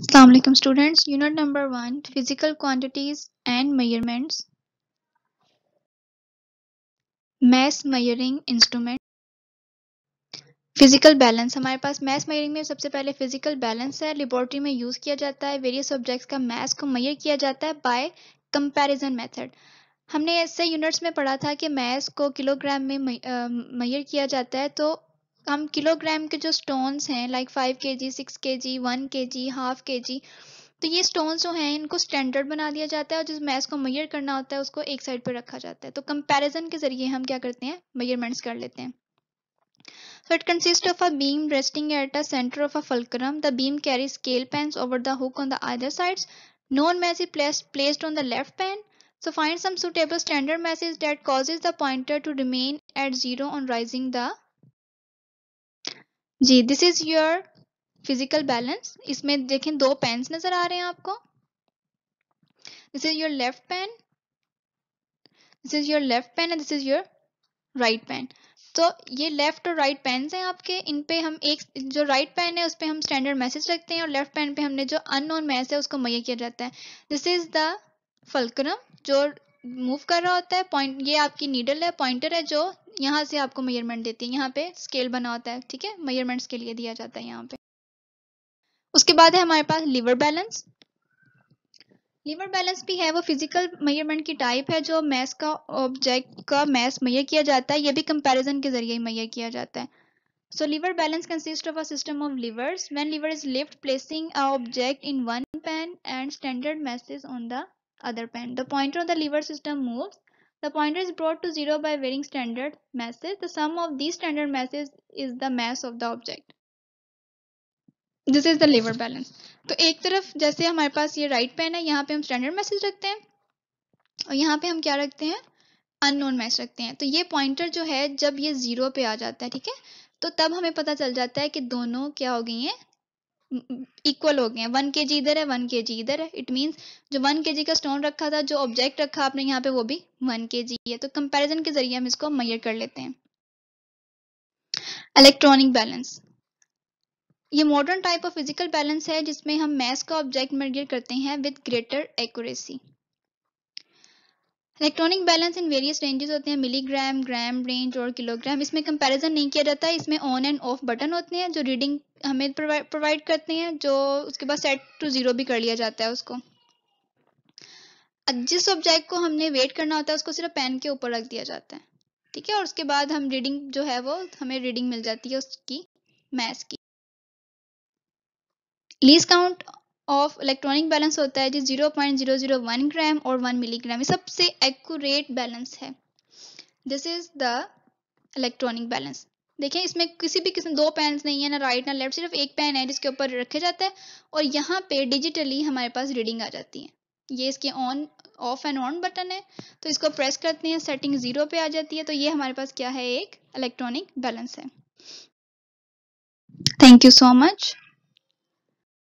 Assalamualaikum students unit number one: physical quantities and measurements mass measuring instrument physical balance हमारे पास mass measuring में सबसे पहले physical balance है लेबोरेटरी में यूज किया जाता है वेरियस ऑब्जेक्ट्स का मैथ को मैयर किया जाता है बाय कंपैरिजन मेथड हमने ऐसे यूनिट्स में पढ़ा था कि मैथ को किलोग्राम में मैयर किया जाता है तो हम किलोग्राम के जो स्टोन्स हैं लाइक फाइव के जी सिक्स के जी वन के जी हाफ के जी तो ये स्टोन्स जो हैं इनको स्टैंडर्ड बना दिया जाता है और जिस मैथ को मैयर करना होता है उसको एक साइड पर रखा जाता है तो कंपैरिजन के जरिए हम क्या करते हैं मेजरमेंट्स कर लेते हैं So it consists of a beam resting at a center of a fulcrum. The beam carries scale pans over the hook on the either sides. Known mass is placed, placed on the left pan. So find some suitable standard masses that causes the pointer to remain at zero on rising the जी this is your physical balance इसमें देखें दो pans नजर आ रहे हैं आपको this is your left pan this is your left pan and this is your right pan तो ये लेफ्ट और राइट पेन हैं आपके इन पे हम एक जो राइट right पेन है उस पर हम स्टैंडर्ड मैसेज रखते हैं और लेफ्ट पेन पे हमने जो अननोन मैस है उसको मैया किया जाता है दिस इज द फलक्रम जो मूव कर रहा होता है पॉइंट ये आपकी नीडल है पॉइंटर है जो यहाँ से आपको मेयरमेंट देती है यहाँ पे स्केल बना होता है ठीक है मेयरमेंट्स के लिए दिया जाता है यहाँ पे उसके बाद है हमारे पास लीवर बैलेंस लीवर बैलेंस भी है वो फिजिकल मेयरमेंट की टाइप है जो मैस का ऑब्जेक्ट का मैस मैयर किया जाता है ये भी कंपेरिजन के जरिए ही मैयर किया जाता है so lever balance consist of a system of levers when lever is lift placing a object in one pan and standard masses on the other pan the point of the lever system moves The pointer is brought to zero by varying standard masses. The sum of these standard masses is the mass of the object. This is the lever balance. तो एक तरफ जैसे हमारे पास ये right pen है यहाँ पे हम स्टैंडर्ड मैसेज रखते हैं और यहाँ पे हम क्या रखते हैं अननोन मैच रखते हैं तो ये पॉइंटर जो है जब ये जीरो पे आ जाता है ठीक है तो तब हमें पता चल जाता है कि दोनों क्या हो गई हैं इक्वल हो गए हैं वन के जी इधर है वन के जी इधर है इट मीन्स जो वन के जी का स्टोन रखा था जो ऑब्जेक्ट रखा आपने यहाँ पे वो भी वन के जी है तो कंपेरिजन के जरिए हम इसको मैयर कर लेते हैं इलेक्ट्रॉनिक बैलेंस ये modern type of physical balance है जिसमें हम मैस का ऑब्जेक्ट मेजर करते हैं with greater accuracy electronic balance in various ranges होते हैं मिलीग्राम ग्राम रेंज और किलोग्राम इसमें कंपैरिजन नहीं किया जाता इसमें ऑन एंड ऑफ बटन होते हैं जो रीडिंग हमें प्रोवाइड करते हैं जो उसके बाद सेट टू ज़ीरो भी कर लिया जाता है उसको जिस ऑब्जेक्ट को हमने वेट करना होता है उसको सिर्फ पेन के ऊपर रख दिया जाता है ठीक है और उसके बाद हम रीडिंग जो है वो हमें रीडिंग मिल जाती है उसकी मैथ्स की least count of electronic balance होता है जो zero point zero zero one gram और वन मिलीग्राम ये सबसे एक्यूरेट बैलेंस है this is the electronic balance देखें इसमें किसी भी किस्म दो पेन नहीं है ना राइट ना लेफ्ट सिर्फ एक पेन है जिसके ऊपर रखा जाता है और यहाँ पे डिजिटली हमारे पास रीडिंग आ जाती है ये इसके on off and on button है तो इसको प्रेस करते हैं सेटिंग जीरो पे आ जाती है तो ये हमारे पास क्या है एक इलेक्ट्रॉनिक बैलेंस है थैंक यू सो मच